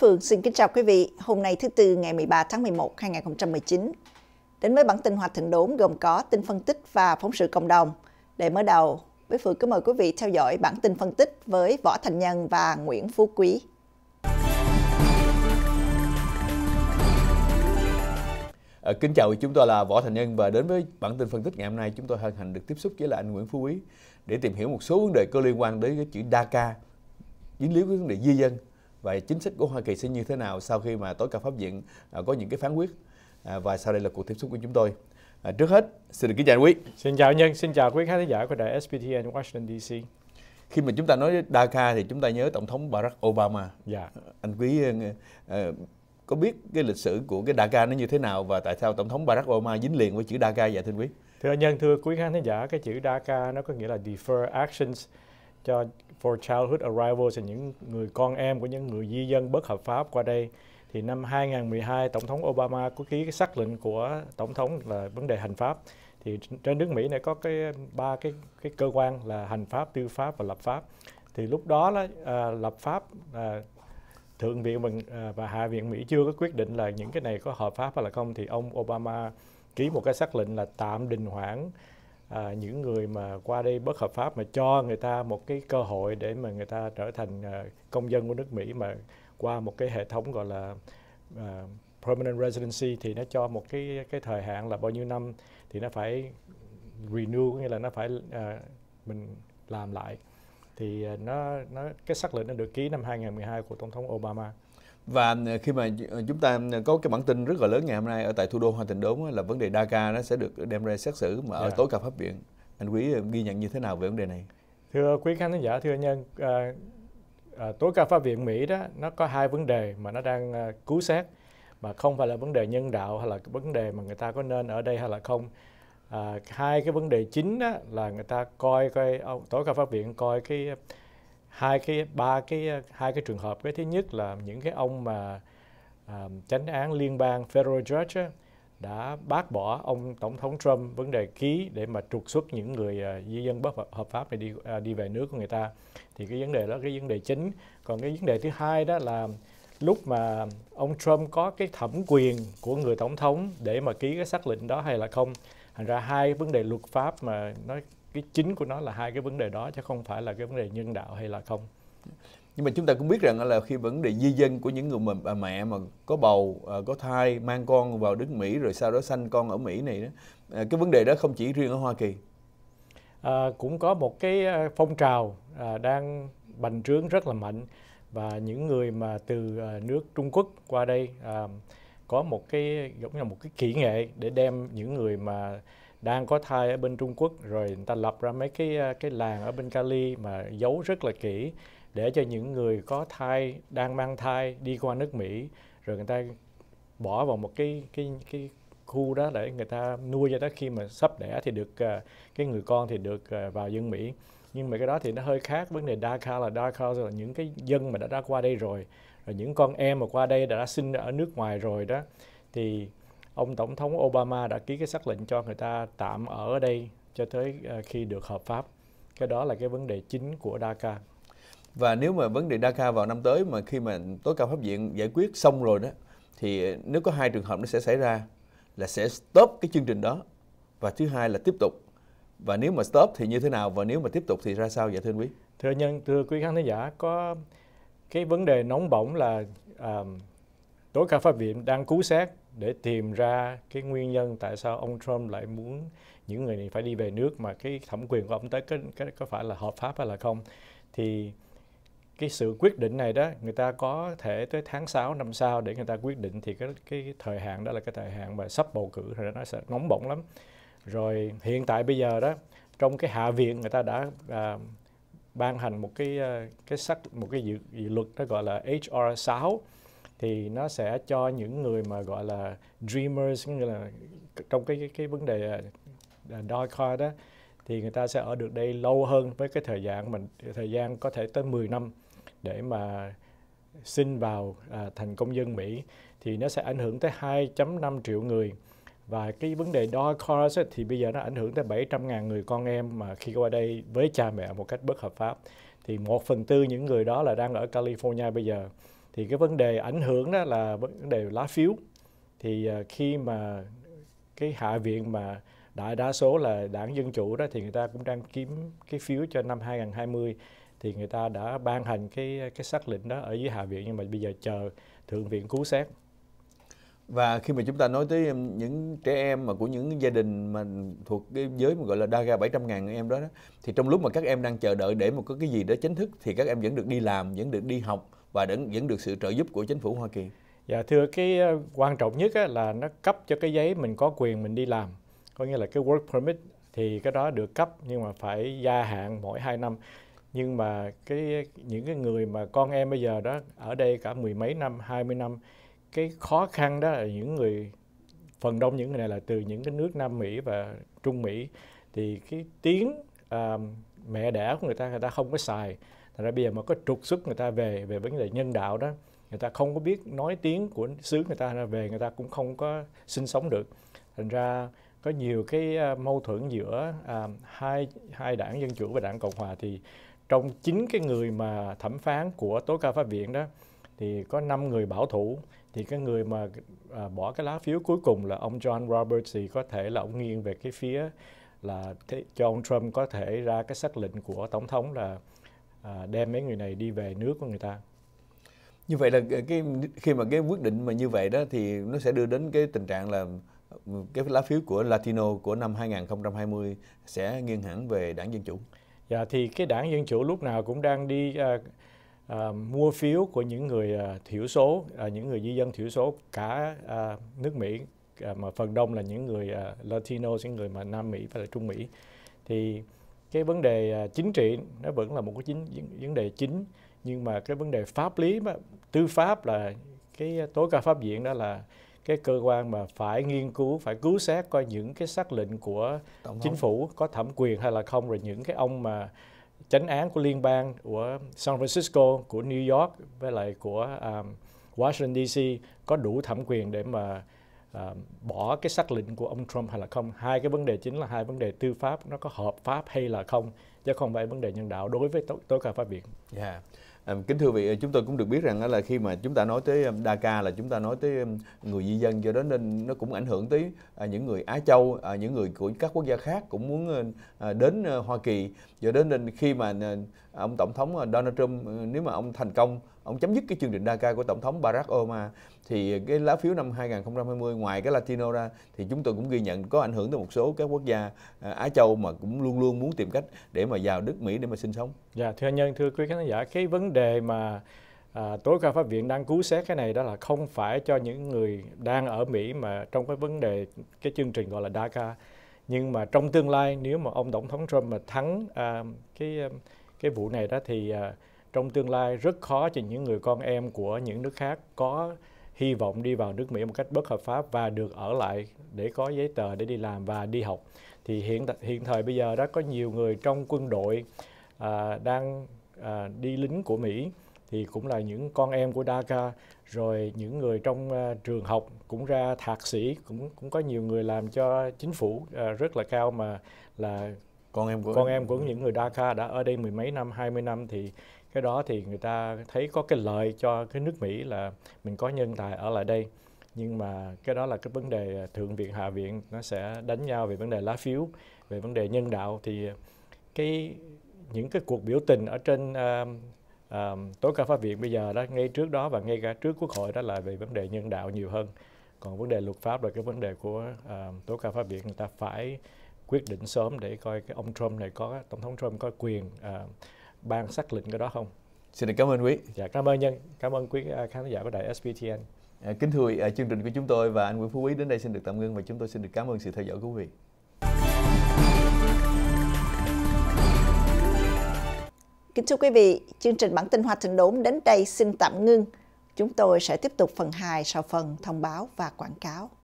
Phượng xin kính chào quý vị. Hôm nay thứ Tư ngày 13 tháng 11, 2019. Đến với bản tin hoạt Thượng Đốn gồm có tin phân tích và phóng sự cộng đồng. Để mở đầu, Bế Phượng kính mời quý vị theo dõi bản tin phân tích với Võ Thành Nhân và Nguyễn Phú Quý. À, kính chào, chúng tôi là Võ Thành Nhân và đến với bản tin phân tích ngày hôm nay chúng tôi hân hạnh được tiếp xúc với là anh Nguyễn Phú Quý để tìm hiểu một số vấn đề có liên quan đến cái chữ Dhaka, dính líu với vấn đề di dân và chính sách của Hoa Kỳ sẽ như thế nào sau khi mà tối cao pháp viện à, có những cái phán quyết? À, và sau đây là cuộc tiếp xúc của chúng tôi. À, trước hết, xin được kính chào quý. Xin chào Nhân, xin chào quý khán giả của đài SPTN Washington DC. Khi mà chúng ta nói DACA thì chúng ta nhớ Tổng thống Barack Obama. Dạ. Anh quý có biết cái lịch sử của cái DACA nó như thế nào và tại sao Tổng thống Barack Obama dính liền với chữ DACA vậy thưa quý? Thưa Nhân, thưa quý khán giả, cái chữ DACA nó có nghĩa là Defer Actions cho for childhood arrivals là những người con em của những người di dân bất hợp pháp qua đây thì năm 2012 tổng thống Obama có ký cái sắc lệnh của tổng thống là vấn đề hành pháp thì trên nước Mỹ này có cái ba cái cái cơ quan là hành pháp, tư pháp và lập pháp thì lúc đó là à, lập pháp à, thượng viện mình à, và hạ viện Mỹ chưa có quyết định là những cái này có hợp pháp hay là không thì ông Obama ký một cái sắc lệnh là tạm đình hoãn à, những người mà qua đây bất hợp pháp mà cho người ta một cái cơ hội để mà người ta trở thành à, công dân của nước Mỹ mà qua một cái hệ thống gọi là à, permanent residency thì nó cho một cái cái thời hạn là bao nhiêu năm thì nó phải renew nghĩa là nó phải à, mình làm lại thì à, nó nó cái sắc lệnh nó được ký năm 2012 của tổng thống Obama và ờ, khi mà ờ, chúng ta ờ, có cái bản tin rất là lớn ngày hôm nay ở tại thủ đô Hoa Tịnh Đốn là vấn đề Daca nó sẽ được đem ra xét xử mà ở yeah. Dạ. tối cao pháp viện. Anh Quý ghi nhận như thế nào về vấn đề này? Thưa quý khán giả, thưa nhân, à, à, tối cao pháp viện Mỹ đó nó có hai vấn đề mà nó đang à, cứu xét mà không phải là vấn đề nhân đạo hay là vấn đề mà người ta có nên ở đây hay là không. À, hai cái vấn đề chính đó là người ta coi coi tối cao pháp viện coi cái hai cái ba cái hai cái trường hợp cái thứ nhất là những cái ông mà um, chánh án liên bang federal judge á, đã bác bỏ ông tổng thống Trump vấn đề ký để mà trục xuất những người uh, di dân bất hợp pháp này đi uh, đi về nước của người ta thì cái vấn đề đó cái vấn đề chính còn cái vấn đề thứ hai đó là lúc mà ông Trump có cái thẩm quyền của người tổng thống để mà ký cái xác lệnh đó hay là không thành ra hai vấn đề luật pháp mà nó cái chính của nó là hai cái vấn đề đó chứ không phải là cái vấn đề nhân đạo hay là không nhưng mà chúng ta cũng biết rằng là khi vấn đề di dân của những người mà, à, mẹ mà có bầu à, có thai mang con vào đất Mỹ rồi sau đó sanh con ở Mỹ này đó à, cái vấn đề đó không chỉ riêng ở Hoa Kỳ à, cũng có một cái phong trào à, đang bành trướng rất là mạnh và những người mà từ nước Trung Quốc qua đây à, có một cái giống như là một cái kỹ nghệ để đem những người mà đang có thai ở bên Trung Quốc rồi người ta lập ra mấy cái à, cái làng ở bên Cali mà giấu rất là kỹ để cho những người có thai đang mang thai đi qua nước Mỹ rồi người ta bỏ vào một cái cái cái khu đó để người ta nuôi cho tới khi mà sắp đẻ thì được à, cái người con thì được à, vào dân Mỹ nhưng mà cái đó thì nó hơi khác vấn đề DACA là DACA là những cái dân mà đã đã qua đây rồi rồi những con em mà qua đây đã, đã sinh ở nước ngoài rồi đó thì ông tổng thống Obama đã ký cái xác lệnh cho người ta tạm ở đây cho tới ờ, khi được hợp pháp cái đó là cái vấn đề chính của DACA và nếu mà vấn đề DACA vào năm tới mà khi mà tối cao pháp viện giải quyết xong rồi đó thì nếu có hai trường hợp nó sẽ xảy ra là sẽ stop cái chương trình đó và thứ hai là tiếp tục và nếu mà stop thì như thế nào và nếu mà tiếp tục thì ra sao vậy thưa anh quý thưa nhân thưa quý khán thính giả có cái vấn đề nóng bỏng là à, tối cao pháp viện đang cứu xét để tìm ra cái nguyên nhân tại sao ông Trump lại muốn những người này phải đi về nước mà cái thẩm quyền của ông tới cái, cái có phải là hợp pháp hay là không thì cái sự quyết định này đó người ta có thể tới tháng 6 năm sau để người ta quyết định thì cái cái thời hạn đó là cái thời hạn mà sắp bầu cử rồi nó sẽ nóng bỏng lắm rồi hiện tại bây giờ đó trong cái hạ viện người ta đã à, ban hành một cái à, cái sắc một cái dự, dự luật nó gọi là HR 6 thì nó sẽ cho những người mà gọi là dreamers như là trong cái cái, cái vấn đề à, đôi khoa đó thì người ta sẽ ở được đây lâu hơn với cái thời gian mình thời gian có thể tới 10 năm để mà xin vào à, thành công dân Mỹ thì nó sẽ ảnh hưởng tới 2.5 triệu người và cái vấn đề doi cars thì bây giờ nó ảnh hưởng tới 700.000 người con em mà khi qua đây với cha mẹ một cách bất hợp pháp thì một phần tư những người đó là đang ở California bây giờ thì cái vấn đề ảnh hưởng đó là vấn đề lá phiếu thì à, khi mà cái hạ viện mà đại đa số là đảng Dân Chủ đó thì người ta cũng đang kiếm cái phiếu cho năm 2020 thì người ta đã ban hành cái cái xác lệnh đó ở dưới Hạ viện nhưng mà bây giờ chờ Thượng viện cứu xét. Và khi mà chúng ta nói tới những trẻ em mà của những gia đình mà thuộc cái giới mà gọi là đa ga 700 ngàn em đó, đó thì trong lúc mà các em đang chờ đợi để một cái gì đó chính thức thì các em vẫn được đi làm, vẫn được đi học và vẫn vẫn được sự trợ giúp của chính phủ Hoa Kỳ? Dạ thưa cái ờ, quan trọng nhất á, là nó cấp cho cái giấy mình có quyền mình đi làm, có nghĩa là cái work permit thì cái đó được cấp nhưng mà phải gia hạn mỗi 2 năm. Nhưng mà cái những cái người mà con em bây giờ đó ở đây cả mười mấy năm, 20 năm cái khó khăn đó là những người phần đông những người này là từ những cái nước Nam Mỹ và Trung Mỹ thì cái tiếng um, mẹ đẻ của người ta người ta không có xài thành ra bây giờ mà có trục xuất người ta về về vấn đề nhân đạo đó người ta không có biết nói tiếng của xứ người ta ra về người ta cũng không có sinh sống được thành ra có nhiều cái à, mâu thuẫn giữa à, hai hai đảng dân chủ và đảng cộng hòa thì trong chính cái người mà thẩm phán của tối cao pháp viện đó thì có năm người bảo thủ thì cái người mà à, bỏ cái lá phiếu cuối cùng là ông John Roberts thì có thể là ông nghiêng về cái phía là thế, cho ông Trump có thể ra cái sắc lệnh của tổng thống là à, đem mấy người này đi về nước của người ta như vậy là cái khi mà cái quyết định mà như vậy đó thì nó sẽ đưa đến cái tình trạng là cái lá phiếu của Latino của năm 2020 sẽ nghiêng hẳn về đảng Dân Chủ. Dạ thì cái đảng Dân Chủ lúc nào cũng đang đi à, à, mua phiếu của những người à, thiểu số, à, những người di dân thiểu số cả à, nước Mỹ À, mà phần đông là những người à, Latino, những người mà Nam Mỹ và là Trung Mỹ thì cái vấn đề à, chính trị nó vẫn là một cái chính vấn đề chính nhưng mà cái vấn đề pháp lý mà, tư pháp là cái tối cao pháp viện đó là cái cơ quan mà phải nghiên cứu phải cứu xét coi những cái xác lệnh của Tổng chính phủ có thẩm quyền hay là không rồi những cái ông mà chánh án của liên bang của San Francisco của New York với lại của um, Washington DC có đủ thẩm quyền để mà uh, bỏ cái xác lệnh của ông Trump hay là không. Hai cái vấn đề chính là hai vấn đề tư pháp nó có hợp pháp hay là không chứ không phải vấn đề nhân đạo đối với tối cao pháp viện. Yeah. Dạ. Ờ, kính thưa vị, chúng tôi cũng được biết rằng là khi mà chúng ta nói tới DACA là chúng ta nói tới người di dân cho đó nên nó cũng ảnh hưởng tới à, những người Á Châu, à, những người của các quốc gia khác cũng muốn à, đến Hoa Kỳ. Do đó nên khi mà ông tổng thống ờ, Donald Trump ừ, nếu mà ông thành công ông chấm dứt cái chương trình DACA của tổng thống Barack Obama thì cái lá phiếu năm 2020 ngoài cái Latino ra thì chúng tôi cũng ghi nhận có ảnh hưởng tới một số các quốc gia ờ, Á Châu mà cũng luôn luôn muốn tìm cách để mà vào nước Mỹ để mà sinh sống. Dạ thưa anh Nhân thưa quý khán giả cái vấn đề mà à, tối cao pháp viện đang cứu xét cái này đó là không phải cho những người đang ở Mỹ mà trong cái vấn đề cái chương trình gọi là DACA nhưng mà trong tương lai nếu mà ông tổng thống Trump mà thắng à, cái cái vụ này đó thì à, trong tương lai rất khó cho những người con em của những nước khác có hy vọng đi vào nước Mỹ một cách bất hợp pháp và được ở lại để có giấy tờ để đi làm và đi học. Thì hiện hiện thời bây giờ đó có nhiều người trong quân đội à, đang à, đi lính của Mỹ thì cũng là những con em của DACA rồi những người trong à, trường học cũng ra thạc sĩ cũng cũng có nhiều người làm cho chính phủ à, rất là cao mà là con em của con em của những người Dhaka đã ở đây mười mấy năm hai mươi năm thì cái đó thì người ta thấy có cái lợi cho cái nước Mỹ là mình có nhân tài ở lại đây nhưng mà cái đó là cái vấn đề à, thượng viện hạ viện nó sẽ đánh nhau về vấn đề lá phiếu về vấn đề nhân đạo thì à, cái những cái cuộc biểu tình ở trên uh, uh, tối cao pháp viện bây giờ đó ngay trước đó và ngay cả trước quốc hội đó là về vấn đề nhân đạo nhiều hơn còn vấn đề luật pháp là cái vấn đề của uh, tối cao pháp viện người ta phải quyết định sớm để coi cái ông Trump này có tổng thống Trump có quyền à, ban xác lệnh cái đó không? Xin được cảm ơn quý. Dạ cảm ơn nhân, cảm ơn quý à, khán giả của đài SPTN. À, kính thưa à, chương trình của chúng tôi và anh Nguyễn Phú Quý đến đây xin được tạm ngưng và chúng tôi xin được cảm ơn sự theo dõi của quý vị. Kính thưa quý vị, chương trình bản tin Hoa Thịnh Đốn đến đây xin tạm ngưng. Chúng tôi sẽ tiếp tục phần 2 sau phần thông báo và quảng cáo.